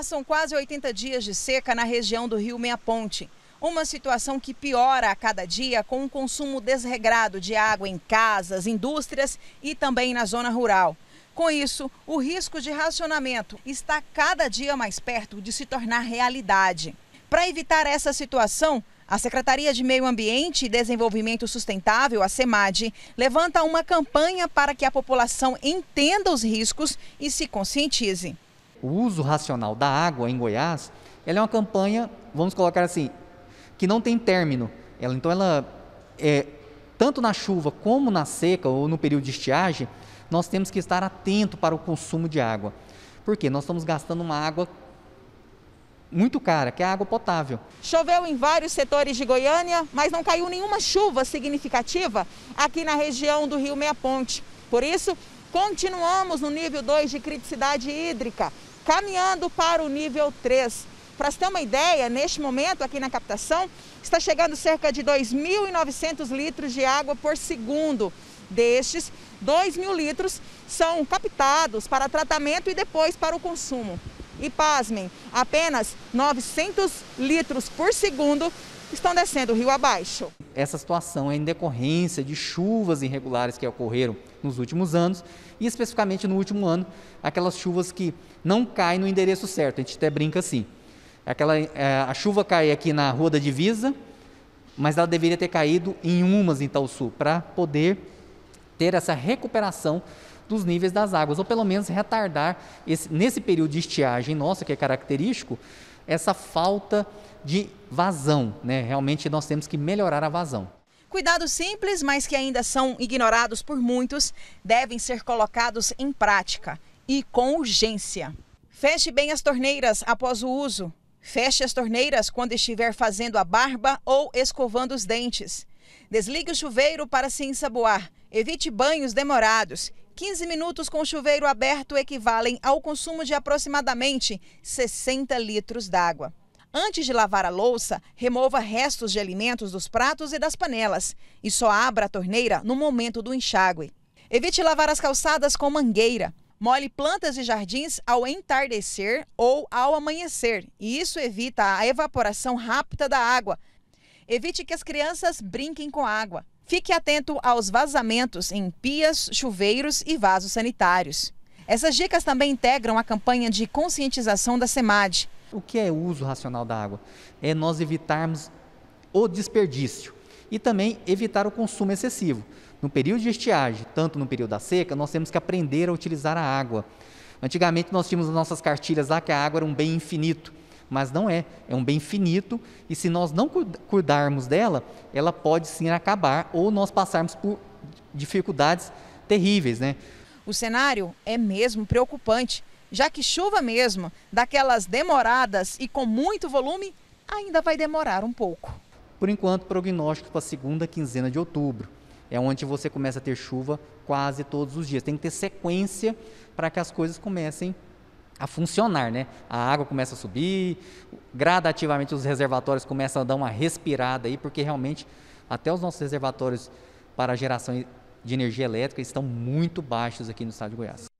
Passam quase 80 dias de seca na região do Rio Meia Ponte. Uma situação que piora a cada dia com o um consumo desregrado de água em casas, indústrias e também na zona rural. Com isso, o risco de racionamento está cada dia mais perto de se tornar realidade. Para evitar essa situação, a Secretaria de Meio Ambiente e Desenvolvimento Sustentável, a SEMAD, levanta uma campanha para que a população entenda os riscos e se conscientize o uso racional da água em Goiás, ela é uma campanha, vamos colocar assim, que não tem término. Ela, então ela é, tanto na chuva como na seca ou no período de estiagem, nós temos que estar atento para o consumo de água. Porque nós estamos gastando uma água muito cara, que é a água potável. Choveu em vários setores de Goiânia, mas não caiu nenhuma chuva significativa aqui na região do Rio Meia Ponte. Por isso, continuamos no nível 2 de criticidade hídrica caminhando para o nível 3. Para se ter uma ideia, neste momento aqui na captação, está chegando cerca de 2.900 litros de água por segundo. Destes, 2.000 litros são captados para tratamento e depois para o consumo. E pasmem, apenas 900 litros por segundo estão descendo o rio abaixo. Essa situação é em decorrência de chuvas irregulares que ocorreram nos últimos anos, e especificamente no último ano, aquelas chuvas que não caem no endereço certo. A gente até brinca assim. Aquela, é, a chuva cai aqui na Rua da Divisa, mas ela deveria ter caído em umas em Sul, para poder ter essa recuperação dos níveis das águas, ou pelo menos retardar, esse, nesse período de estiagem nossa, que é característico, essa falta de vazão. Né? Realmente nós temos que melhorar a vazão. Cuidados simples, mas que ainda são ignorados por muitos, devem ser colocados em prática e com urgência. Feche bem as torneiras após o uso. Feche as torneiras quando estiver fazendo a barba ou escovando os dentes. Desligue o chuveiro para se ensaboar. Evite banhos demorados. 15 minutos com o chuveiro aberto equivalem ao consumo de aproximadamente 60 litros d'água. Antes de lavar a louça, remova restos de alimentos dos pratos e das panelas e só abra a torneira no momento do enxágue. Evite lavar as calçadas com mangueira. Molhe plantas e jardins ao entardecer ou ao amanhecer, e isso evita a evaporação rápida da água. Evite que as crianças brinquem com água. Fique atento aos vazamentos em pias, chuveiros e vasos sanitários. Essas dicas também integram a campanha de conscientização da SEMAD, o que é o uso racional da água? É nós evitarmos o desperdício e também evitar o consumo excessivo. No período de estiagem, tanto no período da seca, nós temos que aprender a utilizar a água. Antigamente nós tínhamos as nossas cartilhas lá que a água era um bem infinito, mas não é, é um bem finito e se nós não cuidarmos dela, ela pode sim acabar ou nós passarmos por dificuldades terríveis, né? O cenário é mesmo preocupante já que chuva mesmo, daquelas demoradas e com muito volume, ainda vai demorar um pouco. Por enquanto, prognóstico para a segunda quinzena de outubro. É onde você começa a ter chuva quase todos os dias. Tem que ter sequência para que as coisas comecem a funcionar, né? A água começa a subir, gradativamente os reservatórios começam a dar uma respirada aí, porque realmente até os nossos reservatórios para geração de energia elétrica estão muito baixos aqui no estado de Goiás.